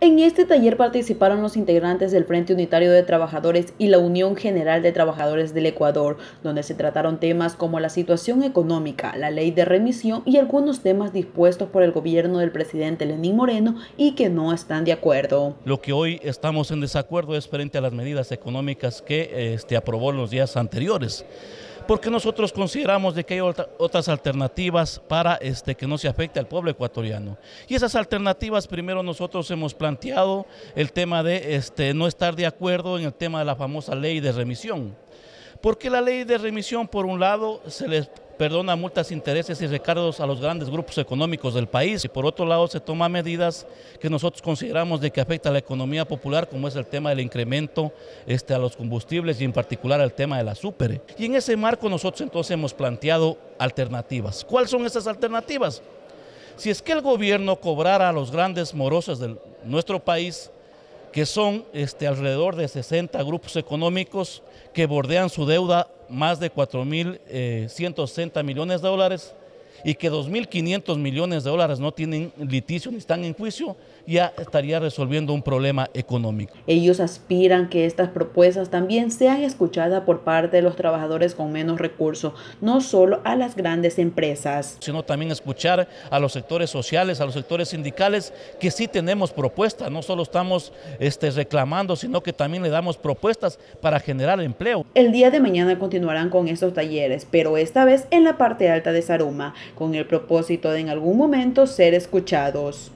En este taller participaron los integrantes del Frente Unitario de Trabajadores y la Unión General de Trabajadores del Ecuador, donde se trataron temas como la situación económica, la ley de remisión y algunos temas dispuestos por el gobierno del presidente Lenín Moreno y que no están de acuerdo. Lo que hoy estamos en desacuerdo es frente a las medidas económicas que este, aprobó en los días anteriores porque nosotros consideramos de que hay otras alternativas para este, que no se afecte al pueblo ecuatoriano. Y esas alternativas, primero nosotros hemos planteado el tema de este, no estar de acuerdo en el tema de la famosa ley de remisión. Porque la ley de remisión, por un lado, se les perdona multas, intereses y recargos a los grandes grupos económicos del país. Y por otro lado, se toman medidas que nosotros consideramos de que afecta a la economía popular, como es el tema del incremento este, a los combustibles y en particular el tema de la súper. Y en ese marco nosotros entonces hemos planteado alternativas. ¿Cuáles son esas alternativas? Si es que el gobierno cobrara a los grandes morosos de nuestro país que son este, alrededor de 60 grupos económicos que bordean su deuda más de 4.160 eh, millones de dólares y que 2.500 millones de dólares no tienen litigio ni están en juicio, ya estaría resolviendo un problema económico. Ellos aspiran que estas propuestas también sean escuchadas por parte de los trabajadores con menos recursos, no solo a las grandes empresas. Sino también escuchar a los sectores sociales, a los sectores sindicales, que sí tenemos propuestas, no solo estamos este, reclamando, sino que también le damos propuestas para generar empleo. El día de mañana continuarán con estos talleres, pero esta vez en la parte alta de Saruma con el propósito de en algún momento ser escuchados.